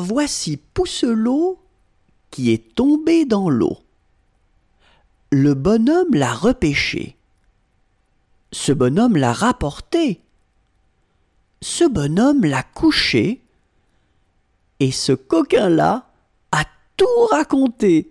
voici Pousselot qui est tombé dans l'eau. Le bonhomme l'a repêché. Ce bonhomme l'a rapporté. Ce bonhomme l'a couché. Et ce coquin-là a tout raconté.